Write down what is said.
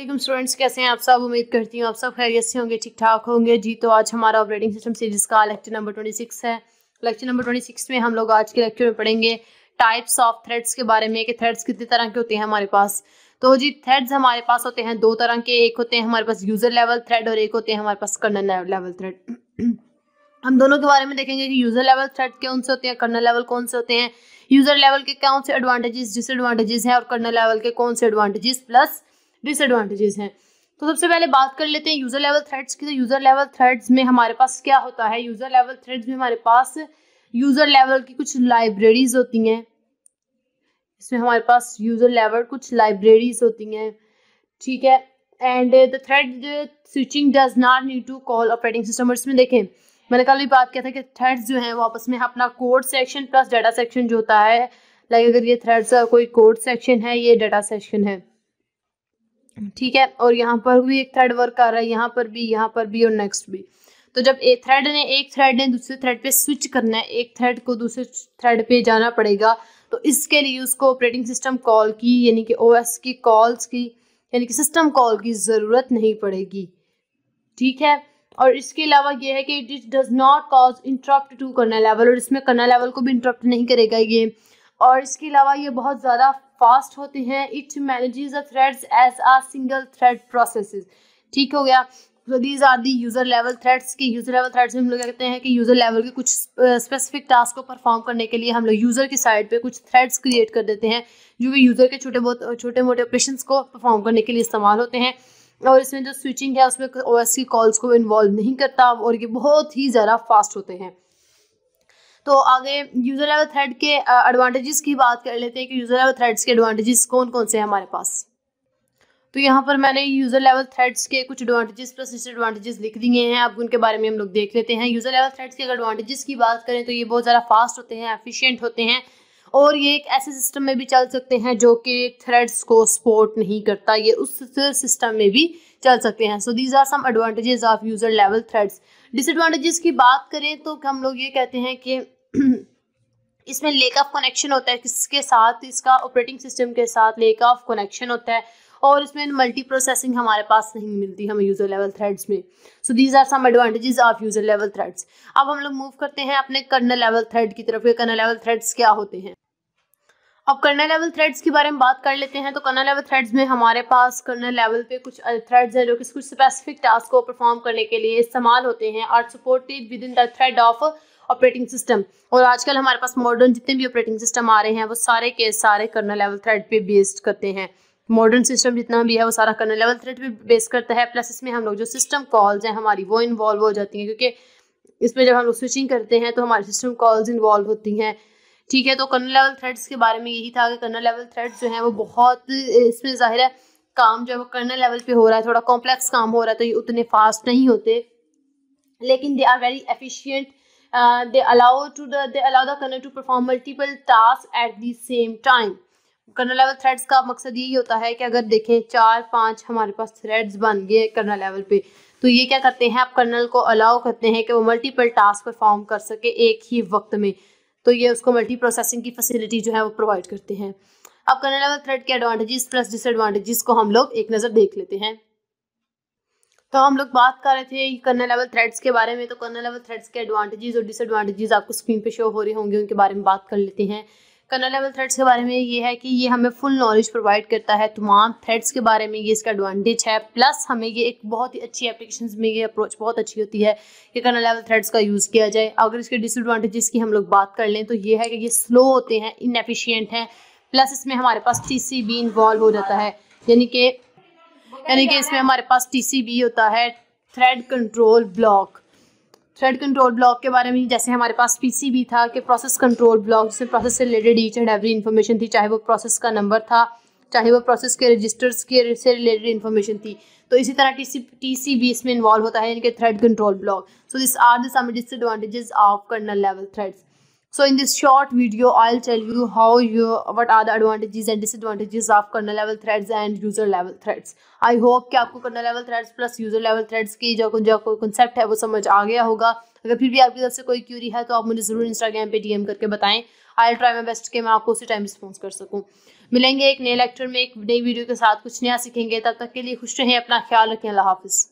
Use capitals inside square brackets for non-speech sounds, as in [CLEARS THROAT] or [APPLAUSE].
Aslam students कैसे हैं आप सब उम्मीद करती हूँ आप सब खैरियत से होंगे ठीक ठाक होंगे जी तो आज हमारा ऑपरेटिंग सिस्टम सीरीज का लेक्चर नंबर ट्वेंटी सिक्स है लेक्चर नंबर ट्वेंटी सिक्स में हम लोग आज के लेक्चर में पढ़ेंगे टाइप्स ऑफ थ्रेड्स के बारे में कि थ्रेड्स कितने तरह के होते हैं हमारे पास तो जी थ्रेड्स हमारे पास होते हैं दो तरह के एक होते हैं हमारे पास यूज़र लेवल थ्रेड और एक होते हैं हमारे पास कर्नल लेवल थ्रेड हम दोनों के बारे में देखेंगे कि यूज़र लेवल थ्रेड कौन से होते हैं कर्नल लेवल कौन से होते हैं यूज़र लेवल के कौन से एडवांटेजेस डिसएडवांटेजेस हैं और कर्नल लेवल के कौन से एडवांटेजेस प्लस डिसएडवांटेजेस हैं तो सबसे पहले बात कर लेते हैं यूज़र लेवल थ्रेड्स की तो यूज़र लेवल थ्रेड्स में हमारे पास क्या होता है यूज़र लेवल थ्रेड्स में हमारे पास यूज़र लेवल की कुछ लाइब्रेरीज होती हैं इसमें हमारे पास यूज़र लेवल कुछ लाइब्रेरीज होती हैं ठीक है and the thread switching does not need to call operating system और इसमें देखें मैंने कल भी बात किया था कि थ्रेड्स जो हैं वो आपस में अपना code section plus data section जो होता है लाइक अगर ये थ्रेड्स का कोई कोड सेक्शन है ये डाटा सेक्शन है ठीक है और यहाँ पर भी एक थ्रेड वर्क आ रहा है यहाँ पर भी यहाँ पर भी और नेक्स्ट भी तो जब एक थ्रेड ने एक थ्रेड ने दूसरे थ्रेड पे स्विच करना है एक थ्रेड को दूसरे थ्रेड पे जाना पड़ेगा तो इसके लिए उसको ऑपरेटिंग सिस्टम कॉल की यानी कि ओएस की कॉल्स की यानी कि सिस्टम कॉल की ज़रूरत नहीं पड़ेगी ठीक है और इसके अलावा यह है कि it does not cause interrupt to kernel level और इसमें करना लेवल को भी इंटरप्ट नहीं करेगा ये और इसके अलावा ये बहुत ज़्यादा फास्ट होते हैं it manages the threads as a single thread process ठीक हो गया तो these are the user level threads के यूज़र लेवल थ्रेड्स में हम लोग कहते हैं कि यूज़र लेवल के कुछ स्पेसिफिक टास्क को परफॉर्म करने के लिए हम लोग यूज़र की साइड पे कुछ थ्रेड्स क्रिएट कर देते हैं जो कि यूज़र के छोटे बहुत छोटे मोटे ऑपरेशन को परफॉर्म करने के लिए इस्तेमाल होते हैं और इसमें जो स्विचिंग है उसमें ओ की कॉल्स को इन्वॉल्व नहीं करता और ये बहुत ही ज़्यादा फास्ट होते हैं तो आगे यूज़र लेवल थ्रेड के एडवांटेजेस की बात कर लेते हैं कि यूज़र लेवल थ्रेड्स के एडवांटेजेस कौन कौन से हैं हमारे पास तो यहाँ पर मैंने यूज़र लेवल थ्रेड्स के कुछ एडवांटेजेस प्लस डिसएडवांटेजेस लिख दिए हैं अब उनके बारे में हम लोग देख लेते हैं यूज़र लेवल थ्रेड्स के अगर एडवांटेजेस की बात करें तो ये बहुत ज़्यादा फास्ट होते हैं एफिशिएंट होते हैं और ये एक ऐसे सिस्टम में भी चल सकते हैं जो कि थ्रेड्स को सपोर्ट नहीं करता ये उस सिस्टम में भी चल सकते हैं so these are some advantages of user level threads disadvantages की बात करें तो हम लोग ये कहते हैं कि [CLEARS THROAT] इसमें लेक ऑफ कनेक्शन होता है किसके साथ इसका ऑपरेटिंग सिस्टम के साथ लेक ऑफ कनेक्शन होता है और इसमें मल्टी प्रोसेसिंग हमारे पास नहीं मिलती हमें यूज़र लेवल थ्रेड्स में so these are some advantages of user level threads अब हम लोग मूव करते हैं अपने कर्नल लेवल थ्रेड की तरफ कर्नल लेवल थ्रेड्स क्या होते हैं अब कर्नल लेवल थ्रेड्स के बारे में बात कर लेते हैं तो कर्नल लेवल थ्रेड्स में हमारे पास कर्नल लेवल पे कुछ थ्रेड्स हैं जो कि कुछ स्पेसिफिक टास्क को परफॉर्म करने के लिए इस्तेमाल होते हैं और supported within the thread of operating system और आजकल हमारे पास मॉडर्न जितने भी ऑपरेटिंग सिस्टम आ रहे हैं वो सारे के सारे कर्नल लेवल थ्रेड पे बेस्ड करते हैं मॉडर्न सिस्टम जितना भी है वो सारा कर्नल लेवल थ्रेड पे बेस करता है प्लस इसमें हम लोग जो सिस्टम कॉल्स हैं हमारी वो इन्वॉल्व हो जाती हैं क्योंकि इसमें जब हम लोग स्विचिंग करते हैं तो हमारी सिस्टम कॉल्स इन्वॉल्व होती हैं ठीक है तो कर्नल लेवल थ्रेड्स के बारे में यही था कि कर्नल लेवल थ्रेड जो है वो बहुत इसमें ज़ाहिर है काम जो है वो कर्नल लेवल पे हो रहा है थोड़ा कॉम्प्लेक्स काम हो रहा है तो ये उतने फास्ट नहीं होते लेकिन they are very efficient Uh, they allow to the they allow the kernel to perform multiple tasks at the same time kernel level threads का मकसद यही होता है कि अगर देखें चार पांच हमारे पास थ्रेड्स बन गए कर्नल लेवल पे तो ये क्या करते हैं आप कर्नल को अलाउ करते हैं कि वो मल्टीपल टास्क परफॉर्म कर सके एक ही वक्त में तो ये उसको मल्टी प्रोसेसिंग की फैसिलिटी जो है वो प्रोवाइड करते हैं अब कर्नल लेवल थ्रेड के एडवांटेजेस प्लस डिसएडवांटेजेस को हम लोग एक नज़र देख लेते हैं तो हम लोग बात कर रहे थे कर्नल लेवल थ्रेड्स के बारे में तो कर्नल लेवल थ्रेड्स के एडवांटेजेस और डिसएडवांटेजेस आपको स्क्रीन पे शो हो रहे होंगे उनके बारे में बात कर लेते हैं कर्नल लेवल थ्रेड्स के बारे में ये है कि ये हमें फुल नॉलेज प्रोवाइड करता है तमाम थ्रेड्स के बारे में ये इसका एडवांटेज है प्लस हमें ये एक बहुत ही अच्छी एप्लीकेशन में ये अप्रोच बहुत अच्छी होती है कि कर्नल लेवल थ्रेड्स का यूज़ किया जाए अगर इसके डिसएडवांटेजेस की हम लोग बात कर लें तो ये है कि ये स्लो होते हैं इनएफिशियंट हैं प्लस इसमें हमारे पास टी भी इन्वॉल्व हो जाता है यानी कि यानी कि इसमें हमारे पास टी होता है thread control block thread control block के बारे में जैसे हमारे पास पीसीबी था कि प्रोसेस कंट्रोल ब्लॉक जिसमें प्रोसेस से related each and every information थी चाहे वो प्रोसेस का नंबर था चाहे वो प्रोसेस के रजिस्टर्स के से रिलेटेड इन्फॉर्मेशन थी तो इसी तरह टी सी टी बी इसमें इन्वॉल्व होता है यानी कि thread control block so this are the some disadvantages of kernel level threads So in this short video, I'll tell you how you what are the advantages and disadvantages of kernel level threads and user level threads. I hope कि आपको kernel level threads plus user level threads की जो जो कोई concept है वो समझ आ गया होगा अगर फिर भी आपकी तरफ से कोई क्यूरी है तो आप मुझे ज़रूर इंस्टाग्राम पे डीएम करके बताएं आई ट्राई माई बेस्ट कि मैं आपको उसी टाइम रिस्पॉन्स कर सकूँ मिलेंगे एक नए लेक्चर में एक नई वीडियो के साथ कुछ नया सीखेंगे तब तक के लिए खुश रहें अपना ख्याल रखें अल्लाह हाफिज़